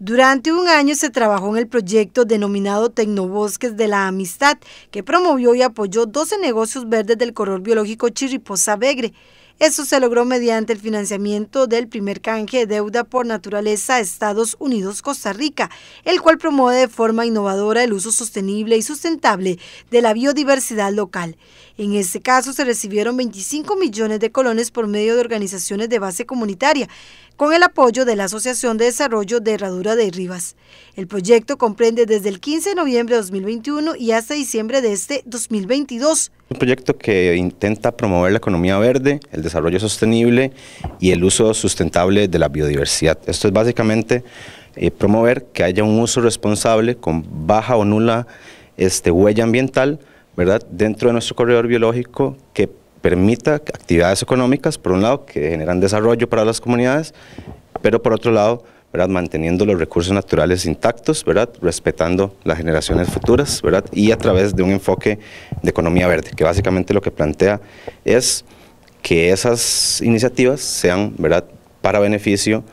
Durante un año se trabajó en el proyecto denominado Tecnobosques de la Amistad, que promovió y apoyó 12 negocios verdes del color biológico Chirriposa Begre. Esto se logró mediante el financiamiento del primer canje de deuda por naturaleza Estados Unidos-Costa Rica, el cual promueve de forma innovadora el uso sostenible y sustentable de la biodiversidad local. En este caso se recibieron 25 millones de colones por medio de organizaciones de base comunitaria, con el apoyo de la Asociación de Desarrollo de Herradura de Rivas. El proyecto comprende desde el 15 de noviembre de 2021 y hasta diciembre de este 2022. Un proyecto que intenta promover la economía verde, el desarrollo sostenible y el uso sustentable de la biodiversidad. Esto es básicamente eh, promover que haya un uso responsable con baja o nula este, huella ambiental ¿verdad? dentro de nuestro corredor biológico que permita actividades económicas, por un lado, que generan desarrollo para las comunidades, pero por otro lado, ¿verdad? manteniendo los recursos naturales intactos, ¿verdad? respetando las generaciones futuras ¿verdad? y a través de un enfoque de economía verde, que básicamente lo que plantea es que esas iniciativas sean ¿verdad? para beneficio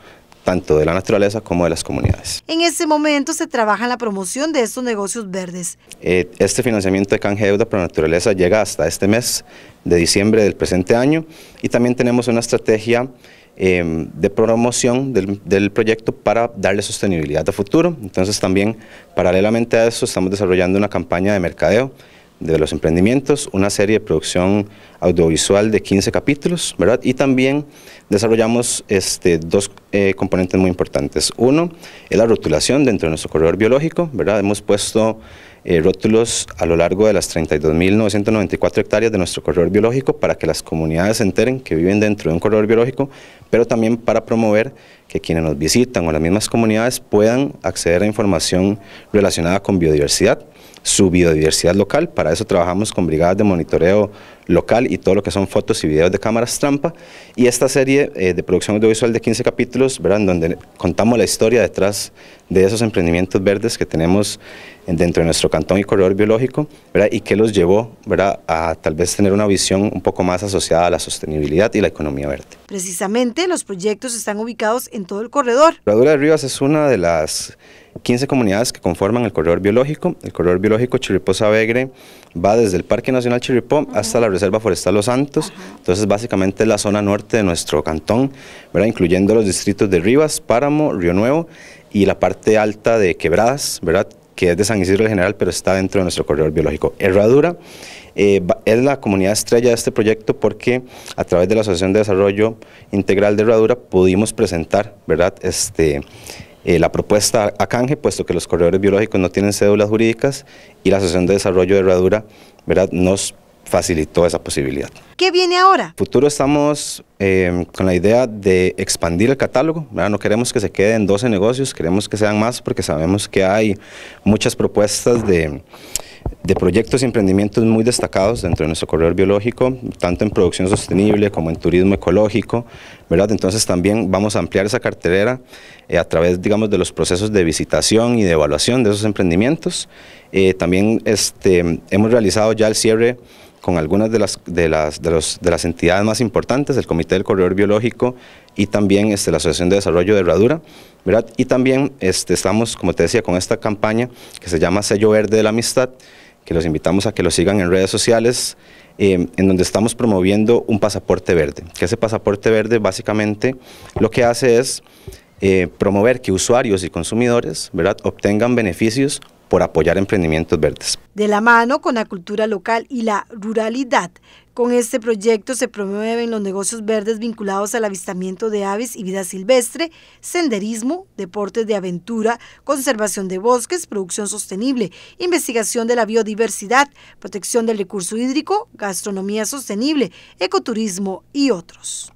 tanto de la naturaleza como de las comunidades. En este momento se trabaja en la promoción de estos negocios verdes. Eh, este financiamiento de canje deuda para naturaleza llega hasta este mes de diciembre del presente año y también tenemos una estrategia em, de promoción del, del, proyecto para darle sostenibilidad a futuro. Entonces también paralelamente a eso estamos desarrollando una campaña de mercadeo de los emprendimientos, una serie de producción audiovisual de 15 capítulos, ¿verdad? Y también desarrollamos este, dos eh, componentes muy importantes. Uno es la rotulación dentro de nuestro corredor biológico, ¿verdad? Hemos puesto eh, rótulos a lo largo de las 32.994 hectáreas de nuestro corredor biológico para que las comunidades se enteren que viven dentro de un corredor biológico, pero también para promover que quienes nos visitan o las mismas comunidades puedan acceder a información relacionada con biodiversidad, su biodiversidad local. Para eso trabajamos con brigadas de monitoreo local y todo lo que son fotos y videos de cámaras trampa. Y esta serie eh, de producción audiovisual de 15 capítulos, ¿verdad? donde contamos la historia detrás de esos emprendimientos verdes que tenemos dentro de nuestro cantón y corredor biológico, ¿verdad? y que los llevó ¿verdad? a tal vez tener una visión un poco más asociada a la sostenibilidad y la economía verde. Precisamente los proyectos están ubicados en todo el corredor. Herradura de Rivas es una de las 15 comunidades que conforman el corredor biológico. El corredor biológico Chiripó savegre va desde el Parque Nacional Chirripó hasta la Reserva Forestal Los Santos, entonces básicamente es la zona norte de nuestro cantón, ¿verdad? incluyendo los distritos de Rivas, Páramo, Río Nuevo y la parte alta de Quebradas, ¿verdad? que es de San Isidro General, pero está dentro de nuestro corredor biológico. Herradura eh, es la comunidad estrella de este proyecto porque a través de la Asociación de Desarrollo Integral de Herradura pudimos presentar, ¿verdad?, este, eh, la propuesta a canje, puesto que los corredores biológicos no tienen cédulas jurídicas y la Asociación de Desarrollo de Herradura, ¿verdad?, nos facilitó esa posibilidad. ¿Qué viene ahora? Futuro estamos eh, con la idea de expandir el catálogo, no queremos que se queden 12 negocios, queremos que sean más porque sabemos que hay muchas propuestas de, proyectos y emprendimientos muy destacados dentro de nuestro corredor biológico, tanto en producción sostenible como en turismo ecológico, ¿verdad? Entonces también vamos a ampliar esa carterera eh, a través, digamos, de los procesos de visitación y de evaluación de esos emprendimientos. Eh, también este, hemos realizado ya el cierre con algunas de las, de las, de las entidades más importantes, el Comité del Corredor Biológico y también este, la Asociación de Desarrollo de Herradura, ¿verdad? Y también este, estamos, como te decía, con esta campaña que se llama Sello Verde de la Amistad, que los invitamos a que lo sigan en redes sociales, em, en donde estamos promoviendo un pasaporte verde, que ese pasaporte verde básicamente lo que hace es eh, promover que usuarios y consumidores ¿verdad? obtengan beneficios por apoyar emprendimientos verdes. De la mano con la cultura local y la ruralidad, con este proyecto se promueven los negocios verdes vinculados al avistamiento de aves y vida silvestre, senderismo, deportes de aventura, conservación de bosques, producción sostenible, investigación de la biodiversidad, protección del recurso hídrico, gastronomía sostenible, ecoturismo y otros.